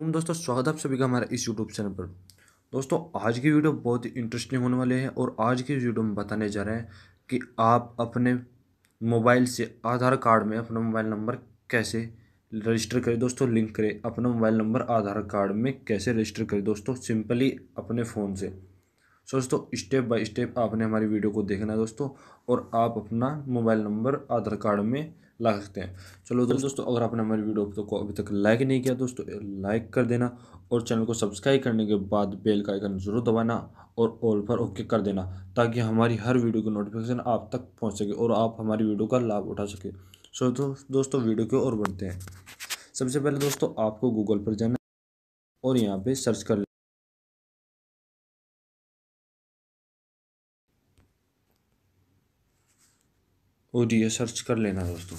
तुम दोस्तों स्वागत आप सभी का हमारे इस यूट्यूब चैनल पर दोस्तों आज की वीडियो बहुत ही इंटरेस्टिंग होने वाली है और आज की वीडियो में बताने जा रहे हैं कि आप अपने मोबाइल से आधार कार्ड में अपना मोबाइल नंबर कैसे रजिस्टर करें दोस्तों लिंक करें अपना मोबाइल नंबर आधार कार्ड में कैसे रजिस्टर करें दोस्तों सिंपली अपने फ़ोन से सो दोस्तों स्टेप बाय स्टेप आपने हमारी वीडियो को देखना है दोस्तों और आप अपना मोबाइल नंबर आधार कार्ड में ला सकते हैं चलो दोस्तों दोस्तों अगर आपने हमारी वीडियो तो को अभी तक लाइक नहीं किया दोस्तों लाइक कर देना और चैनल को सब्सक्राइब करने के बाद बेल का आइकन जरूर दबाना और ऑल पर ओके कर देना ताकि हमारी हर वीडियो की नोटिफिकेशन आप तक पहुँच सके और आप हमारी वीडियो का लाभ उठा सके सो तो दोस्तों वीडियो की और बढ़ते हैं सबसे पहले दोस्तों आपको गूगल पर जाना और यहाँ पर सर्च कर ओ डी सर्च कर लेना दोस्तों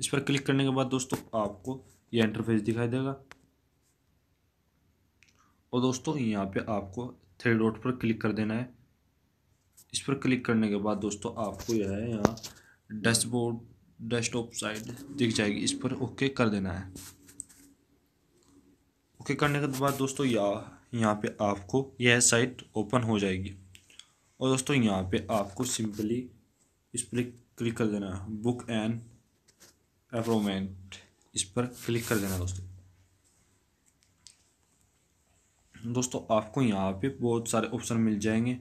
इस पर क्लिक करने के बाद दोस्तों आपको ये इंटरफेस दिखाई देगा और दोस्तों यहाँ पे आपको थ्री डॉट पर क्लिक कर देना है इस पर क्लिक करने के बाद दोस्तों आपको यह है यहाँ डैशबोर्ड डेस्कटॉप साइड दिख जाएगी इस पर ओके कर देना है ओके करने के बाद दोस्तों या यहाँ पे आपको यह साइट ओपन हो जाएगी और दोस्तों यहाँ पे आपको सिंपली इस पर क्लिक कर देना है बुक एंड अप्रोमेंट इस पर क्लिक कर देना दोस्तों दोस्तों आपको यहाँ पे बहुत सारे ऑप्शन मिल जाएंगे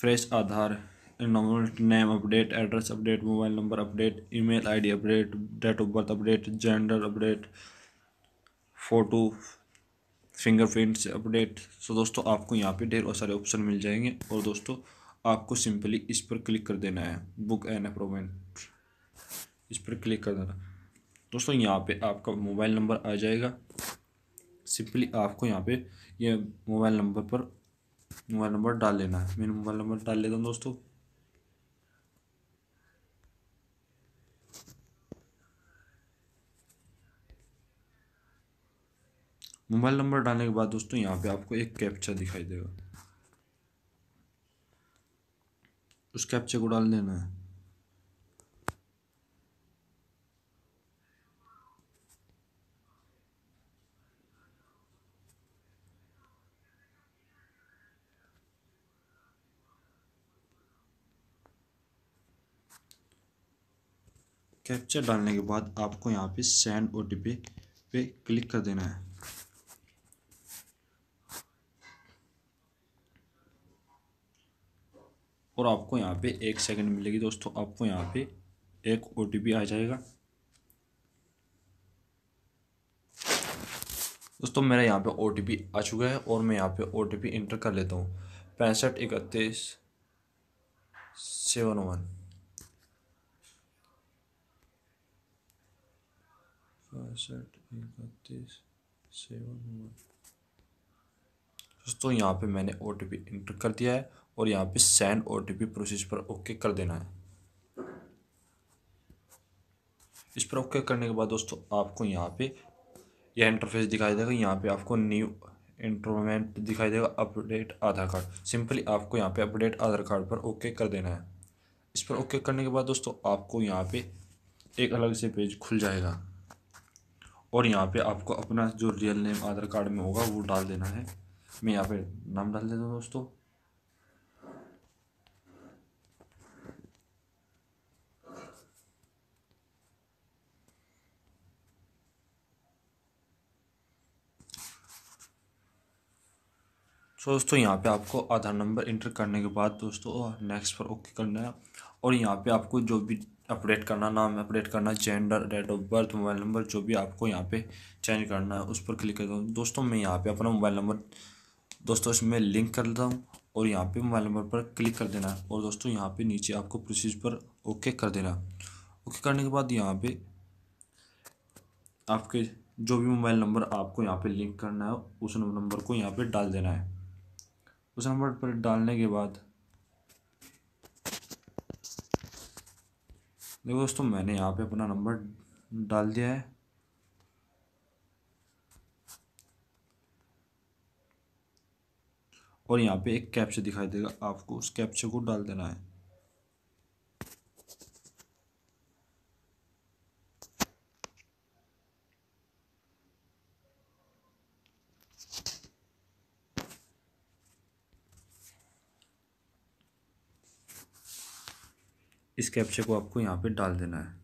fresh Aadhaar name update address update mobile number update email ID update date of birth update gender update photo fingerprint से अपडेट सो दोस्तों आपको यहाँ पे ढेर सारे ऑप्शन मिल जाएंगे और दोस्तों आपको सिंपली इस पर क्लिक कर देना है बुक एन अप्रोमेंट इस पर क्लिक कर देना दोस्तों यहाँ पे आपका मोबाइल नंबर आ जाएगा सिंपली आपको यहाँ पे ये यह मोबाइल नंबर पर मोबाइल नंबर डाल लेना है मैंने मोबाइल नंबर डाल लेता हूँ दोस्तों मोबाइल नंबर डालने के बाद दोस्तों यहाँ पे आपको एक कैप्चा दिखाई देगा उस कैप्चे को डाल देना है कैप्चर डालने के बाद आपको यहाँ पे सेंड ओ पे क्लिक कर देना है और आपको यहाँ पे एक सेकंड मिलेगी दोस्तों आपको यहाँ पे एक ओ आ जाएगा दोस्तों मेरा यहाँ पे ओ आ चुका है और मैं यहाँ पे ओ इंटर कर लेता हूँ पैंसठ इकतीस सेवन वन सेवन दोस्तों यहाँ पे मैंने ओ इंटर कर दिया है और यहाँ पे सेंड ओ प्रोसेस पर ओके कर देना है इस पर ओके करने के बाद दोस्तों आपको यहाँ पे यह इंटरफेस दिखाई देगा यहाँ पे आपको न्यू इंट्रोमेंट दिखाई देगा अपडेट आधार कार्ड सिंपली आपको यहाँ पे अपडेट आधार कार्ड पर ओके कर देना है इस पर ओके करने के बाद दोस्तों आपको यहाँ पे एक अलग से पेज खुल जाएगा और यहाँ पे आपको अपना जो रियल नेम आधार कार्ड में होगा वो डाल देना है मैं यहाँ पे नाम डाल देता हूँ दोस्तों सो दोस्तों यहाँ पे आपको आधार नंबर इंटर करने के बाद दोस्तों नेक्स्ट पर ओके करना है और यहाँ पे आपको जो भी अपडेट करना नाम अपडेट करना gender date of birth mobile number जो भी आपको यहाँ पे चेंज करना है उस पर क्लिक करता हूँ दोस्तों मैं यहाँ पे अपना मोबाइल नंबर दोस्तों इसमें लिंक कर देता हूँ और यहाँ पे मोबाइल नंबर पर क्लिक कर देना है और दोस्तों यहाँ पे नीचे आपको प्रोसीज पर ओके कर देना ओके करने के बाद यहाँ पे आपके जो भी मोबाइल नंबर आपको यहाँ पे लिंक करना है उस नंबर को यहाँ पे डाल देना है उस नंबर पर डालने के बाद देखो दोस्तों मैंने यहाँ पे अपना नंबर डाल दिया है और यहाँ पे एक कैप्चर दिखाई देगा आपको उस कैप्चर को डाल देना है इस कैप्चा को आपको यहाँ पे डाल देना है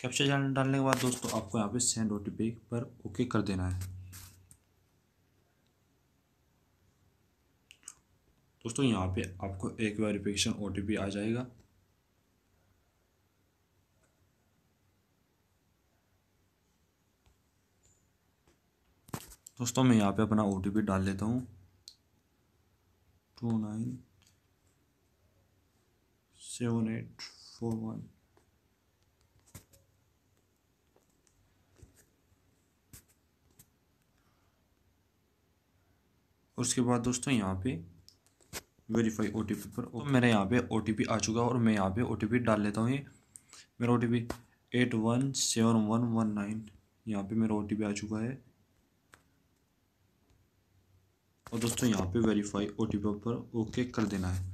कैप्चा डालने के बाद दोस्तों आपको यहाँ पे सेंड ओ पर ओके कर देना है दोस्तों यहाँ पे आपको एक वेरिफिकेशन ओ आ जाएगा दोस्तों मैं यहाँ पे अपना ओ डाल लेता हूँ two nine seven eight four one उसके बाद दोस्तों यहाँ पे वेरीफाई ओ टी पी पर तो मेरे यहाँ पे ओ टी पी आ चुका है और मैं यहाँ पे ओ टी पी डाल लेता हूँ ये मेरा O T P eight one seven one one nine यहाँ पे मेरा ओ टी पी आ चुका है और दोस्तों यहाँ पे वेरीफाई ओ पर ओके कर देना है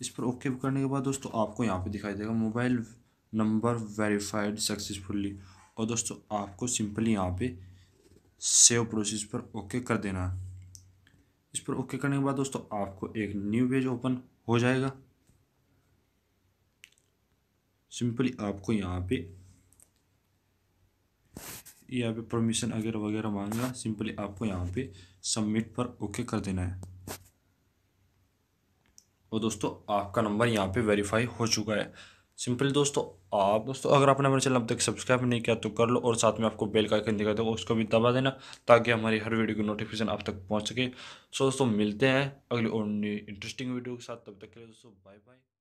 इस पर ओके करने के बाद दोस्तों आपको यहाँ पे दिखाई देगा मोबाइल नंबर वेरीफाइड सक्सेसफुली और दोस्तों आपको सिंपली यहाँ पे सेव प्रोसेस पर ओके कर देना है इस पर ओके करने के बाद दोस्तों आपको एक न्यू पेज ओपन हो जाएगा सिंपली आपको यहाँ पे यहाँ पे परमिशन अगर वगैरह मांगना सिंपली आपको यहाँ पे सबमिट पर ओके कर देना है और दोस्तों आपका नंबर यहाँ पे वेरीफाई हो चुका है सिंपल दोस्तों आप दोस्तों अगर आपने हमारे चैनल अब तक सब्सक्राइब नहीं किया तो कर लो और साथ में आपको बेल का आइकन दिखा दो उसको भी दबा देना ताकि हमारी हर वीडियो की नोटिफिकेशन आप तक पहुंच सके सो दोस्तों मिलते हैं अगले और इंटरेस्टिंग वीडियो के साथ तब तक के लिए दोस्तों बाय बाय